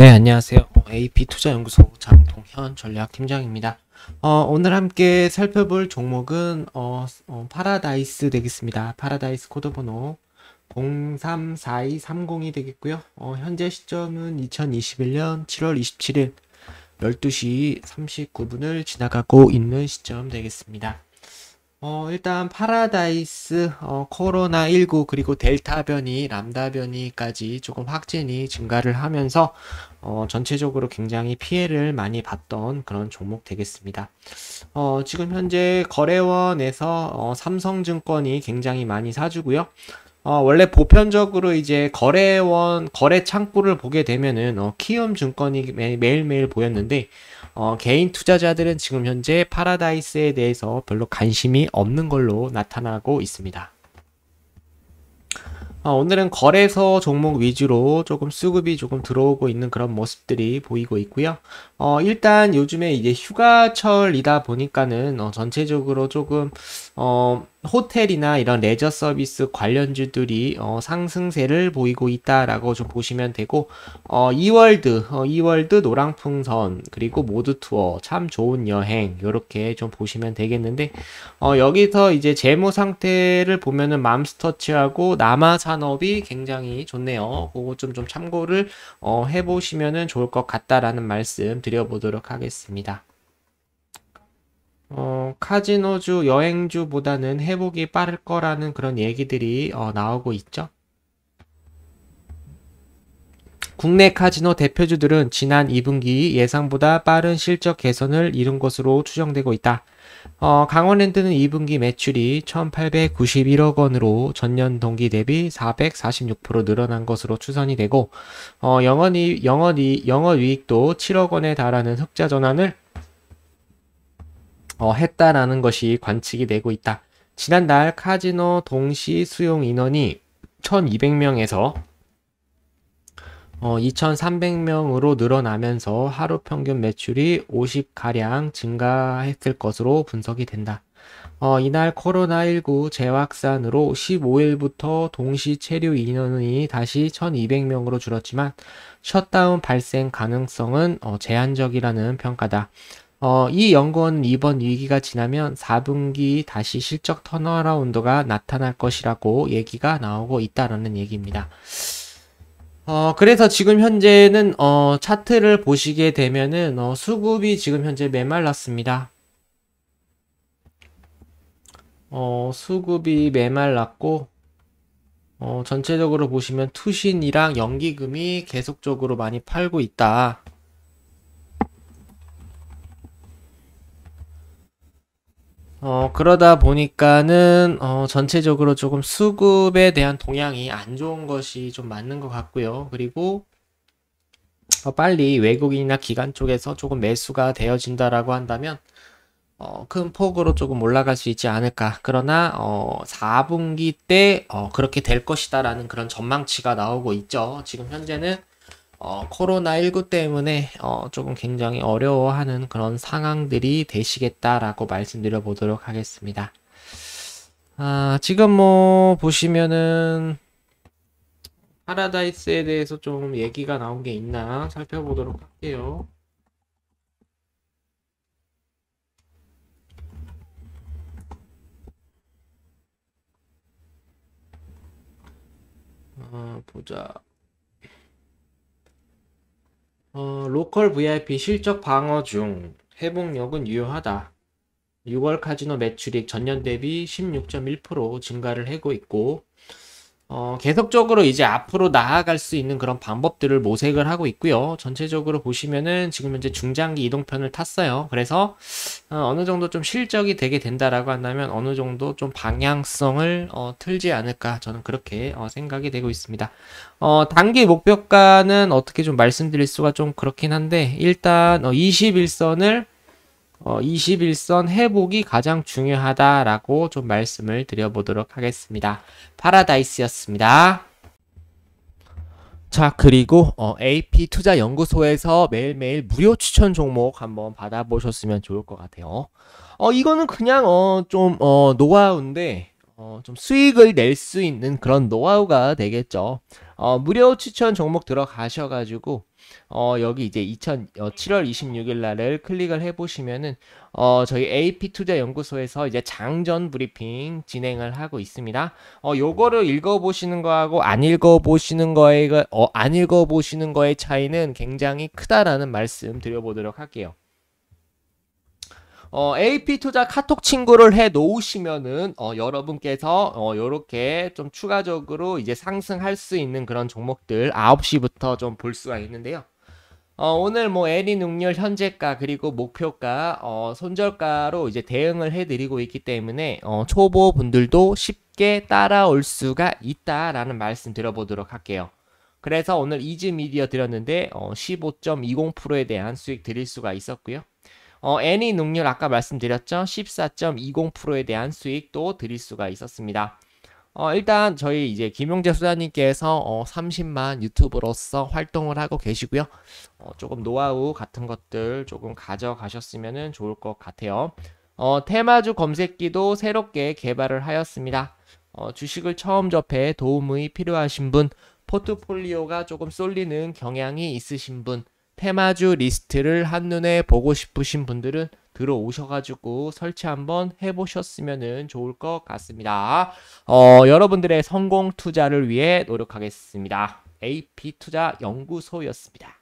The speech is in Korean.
네, 안녕하세요. AP투자연구소 장동현 전략팀장입니다. 어, 오늘 함께 살펴볼 종목은 어, 어, 파라다이스 되겠습니다. 파라다이스 코드번호 034230이 되겠고요. 어, 현재 시점은 2021년 7월 27일 12시 39분을 지나가고 있는 시점 되겠습니다. 어, 일단 파라다이스, 어, 코로나19 그리고 델타 변이, 람다 변이까지 조금 확진이 증가를 하면서 어, 전체적으로 굉장히 피해를 많이 봤던 그런 종목 되겠습니다. 어, 지금 현재 거래원에서 어, 삼성증권이 굉장히 많이 사주고요. 어, 원래 보편적으로 이제 거래원, 거래 창구를 보게 되면은 어, 키움증권이 매, 매일매일 보였는데 어, 개인 투자자들은 지금 현재 파라다이스에 대해서 별로 관심이 없는 걸로 나타나고 있습니다. 어, 오늘은 거래소 종목 위주로 조금 수급이 조금 들어오고 있는 그런 모습들이 보이고 있고요. 어, 일단 요즘에 이제 휴가철이다 보니까는 어, 전체적으로 조금 어, 호텔이나 이런 레저 서비스 관련주들이 어, 상승세를 보이고 있다라고 좀 보시면 되고 어, 이월드, 어, 이월드 노랑풍선 그리고 모드 투어 참 좋은 여행 이렇게 좀 보시면 되겠는데 어, 여기서 이제 재무 상태를 보면은 맘스터치하고 남아 산업이 굉장히 좋네요. 그거 좀좀 좀 참고를 어, 해보시면은 좋을 것 같다라는 말씀. 드려보도록 하겠습니다. 어, 카지노주, 여행주보다는 회복이 빠를 거라는 그런 얘기들이 어, 나오고 있죠. 국내 카지노 대표주들은 지난 2분기 예상보다 빠른 실적 개선을 이룬 것으로 추정되고 있다. 어, 강원랜드는 2분기 매출이 1,891억 원으로 전년 동기 대비 446% 늘어난 것으로 추산이 되고 어, 영원이 영원이 영업이익도 7억 원에 달하는 흑자 전환을 어, 했다라는 것이 관측이 되고 있다. 지난달 카지노 동시 수용 인원이 1,200명에서 어, 2,300명으로 늘어나면서 하루 평균 매출이 50가량 증가했을 것으로 분석이 된다. 어, 이날 코로나19 재확산으로 15일부터 동시 체류 인원이 다시 1,200명으로 줄었지만 셧다운 발생 가능성은 어, 제한적이라는 평가다. 어, 이 연구원은 이번 위기가 지나면 4분기 다시 실적 턴어라운드가 나타날 것이라고 얘기가 나오고 있다라는 얘기입니다. 어, 그래서 지금 현재는, 어, 차트를 보시게 되면은, 어, 수급이 지금 현재 메말랐습니다. 어, 수급이 메말랐고, 어, 전체적으로 보시면 투신이랑 연기금이 계속적으로 많이 팔고 있다. 어, 그러다 보니까는 어, 전체적으로 조금 수급에 대한 동향이 안 좋은 것이 좀 맞는 것 같고요. 그리고 어, 빨리 외국인이나 기관 쪽에서 조금 매수가 되어진다라고 한다면 어, 큰 폭으로 조금 올라갈 수 있지 않을까. 그러나 어, 4분기 때 어, 그렇게 될 것이다라는 그런 전망치가 나오고 있죠. 지금 현재는 어, 코로나19 때문에 어, 조금 굉장히 어려워하는 그런 상황들이 되시겠다라고 말씀드려 보도록 하겠습니다. 아, 지금 뭐 보시면은 파라다이스에 대해서 좀 얘기가 나온 게 있나 살펴보도록 할게요. 어, 보자. 로컬 VIP 실적 방어 중 회복력은 유효하다. 6월 카지노 매출액 전년 대비 16.1% 증가를 하고 있고 어, 계속적으로 이제 앞으로 나아갈 수 있는 그런 방법들을 모색을 하고 있고요. 전체적으로 보시면은 지금 현재 중장기 이동편을 탔어요. 그래서 어, 느 정도 좀 실적이 되게 된다라고 한다면 어느 정도 좀 방향성을 어, 틀지 않을까 저는 그렇게 어, 생각이 되고 있습니다. 어, 단기 목표가는 어떻게 좀 말씀드릴 수가 좀 그렇긴 한데 일단 21선을 어, 어, 21선 회복이 가장 중요하다라고 좀 말씀을 드려보도록 하겠습니다. 파라다이스였습니다. 자 그리고 어, AP 투자 연구소에서 매일매일 무료 추천 종목 한번 받아보셨으면 좋을 것 같아요. 어 이거는 그냥 어 좀어 어, 노하우인데 어, 좀 수익을 낼 수 있는 그런 노하우가 되겠죠. 어, 무료 추천 종목 들어가셔가지고 어, 여기 이제 2000, 어, 7월 26일 날을 클릭을 해보시면은, 어, 저희 AP투자연구소에서 이제 장전 브리핑 진행을 하고 있습니다. 어, 요거를 읽어보시는 거하고 안 읽어보시는 거에, 어, 안 읽어보시는 거의 차이는 굉장히 크다라는 말씀 드려보도록 할게요. 어, AP 투자 카톡 친구를 해 놓으시면은 어, 여러분께서 어, 요렇게 좀 추가적으로 이제 상승할 수 있는 그런 종목들 9시부터 좀 볼 수가 있는데요. 어, 오늘 뭐 애니 능률 현재가 그리고 목표가 어, 손절가로 이제 대응을 해드리고 있기 때문에 어, 초보 분들도 쉽게 따라올 수가 있다라는 말씀 드려보도록 할게요. 그래서 오늘 이즈 미디어 드렸는데 어, 15.20%에 대한 수익 드릴 수가 있었고요. 어, 애니 능률 아까 말씀드렸죠. 14.20%에 대한 수익도 드릴 수가 있었습니다. 어, 일단 저희 이제 김용재 소장님께서 어, 30만 유튜브로서 활동을 하고 계시고요. 어, 조금 노하우 같은 것들 조금 가져가셨으면 좋을 것 같아요. 어, 테마주 검색기도 새롭게 개발을 하였습니다. 어, 주식을 처음 접해 도움이 필요하신 분, 포트폴리오가 조금 쏠리는 경향이 있으신 분, 테마주 리스트를 한눈에 보고 싶으신 분들은 들어오셔가지고 설치 한번 해보셨으면 좋을 것 같습니다. 어, 여러분들의 성공 투자를 위해 노력하겠습니다. AP 투자 연구소였습니다.